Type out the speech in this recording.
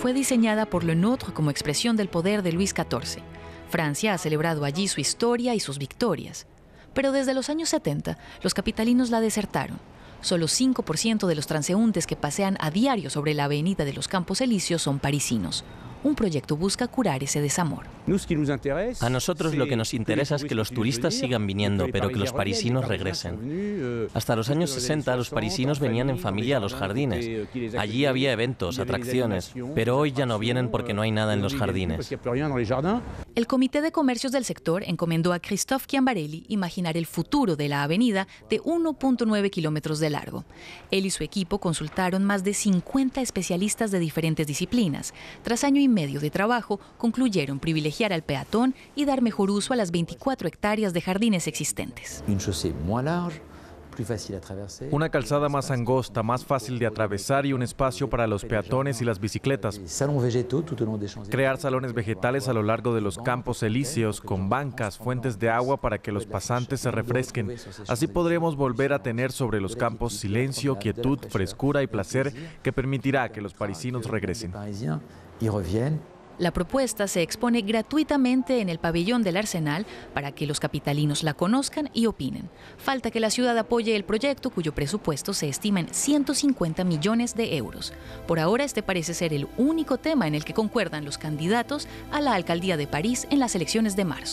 fue diseñada por Le Nôtre como expresión del poder de Luis XIV. Francia ha celebrado allí su historia y sus victorias. Pero desde los años 70, los capitalinos la desertaron. Solo 5% de los transeúntes que pasean a diario sobre la avenida de los Campos Elíseos son parisinos. Un proyecto busca curar ese desamor. A nosotros lo que nos interesa es que los turistas sigan viniendo, pero que los parisinos regresen. Euh, Hasta los años 60 los parisinos venían en familia a los jardines. Euh, Allí había eventos, atracciones, pero hoy ya no vienen porque no hay nada en euh, los jardines. El Comité de Comercios del sector encomendó a Christophe Chiambarelli imaginar el futuro de la avenida de 1.9 kilómetros de largo. Él y su equipo consultaron más de 50 especialistas de diferentes disciplinas. Tras año y medio de trabajo, concluyeron privilegiados al peatón y dar mejor uso a las 24 hectáreas de jardines existentes. Una calzada más angosta, más fácil de atravesar y un espacio para los peatones y las bicicletas. Crear salones vegetales a lo largo de los campos elíseos con bancas, fuentes de agua para que los pasantes se refresquen. Así podremos volver a tener sobre los campos silencio, quietud, frescura y placer que permitirá que los parisinos regresen. La propuesta se expone gratuitamente en el pabellón del Arsenal para que los capitalinos la conozcan y opinen. Falta que la ciudad apoye el proyecto cuyo presupuesto se estima en 150 millones de euros. Por ahora este parece ser el único tema en el que concuerdan los candidatos a la alcaldía de París en las elecciones de marzo.